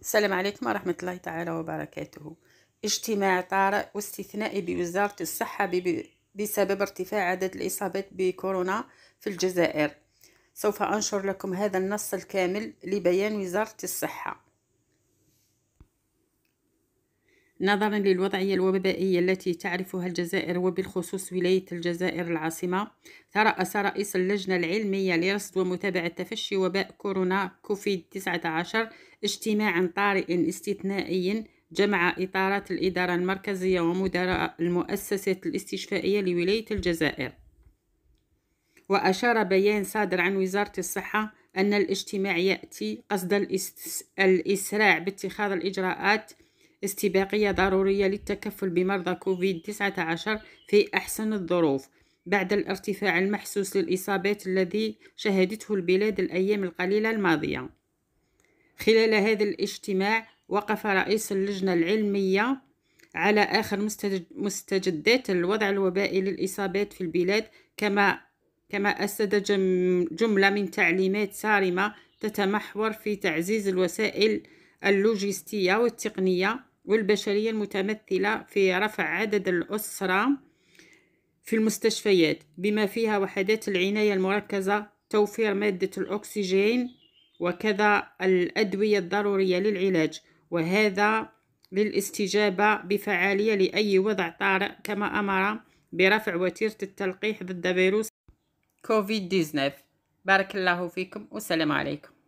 السلام عليكم ورحمة الله تعالى وبركاته اجتماع طارئ واستثنائي بوزارة الصحة بسبب ارتفاع عدد الإصابات بكورونا في الجزائر سوف أنشر لكم هذا النص الكامل لبيان وزارة الصحة نظرا للوضعية الوبائية التي تعرفها الجزائر وبالخصوص ولاية الجزائر العاصمة ترأس رئيس اللجنة العلمية لرصد ومتابعة تفشي وباء كورونا كوفيد 19 اجتماعا طارئ استثنائي جمع إطارات الإدارة المركزية ومدراء المؤسسات الاستشفائية لولاية الجزائر وأشار بيان صادر عن وزارة الصحة أن الاجتماع يأتي قصد الإسراع باتخاذ الإجراءات استباقية ضرورية للتكفل بمرضى كوفيد-19 في أحسن الظروف بعد الارتفاع المحسوس للإصابات الذي شهدته البلاد الأيام القليلة الماضية خلال هذا الاجتماع وقف رئيس اللجنة العلمية على آخر مستجدات الوضع الوبائي للإصابات في البلاد كما كما أسد جملة من تعليمات صارمة تتمحور في تعزيز الوسائل اللوجستية والتقنية والبشرية المتمثلة في رفع عدد الأسرة في المستشفيات بما فيها وحدات العناية المركزة توفير مادة الأكسجين وكذا الأدوية الضرورية للعلاج وهذا للاستجابة بفعالية لأي وضع طارئ كما أمر برفع وتيرة التلقيح ضد فيروس كوفيد 19 بارك الله فيكم والسلام عليكم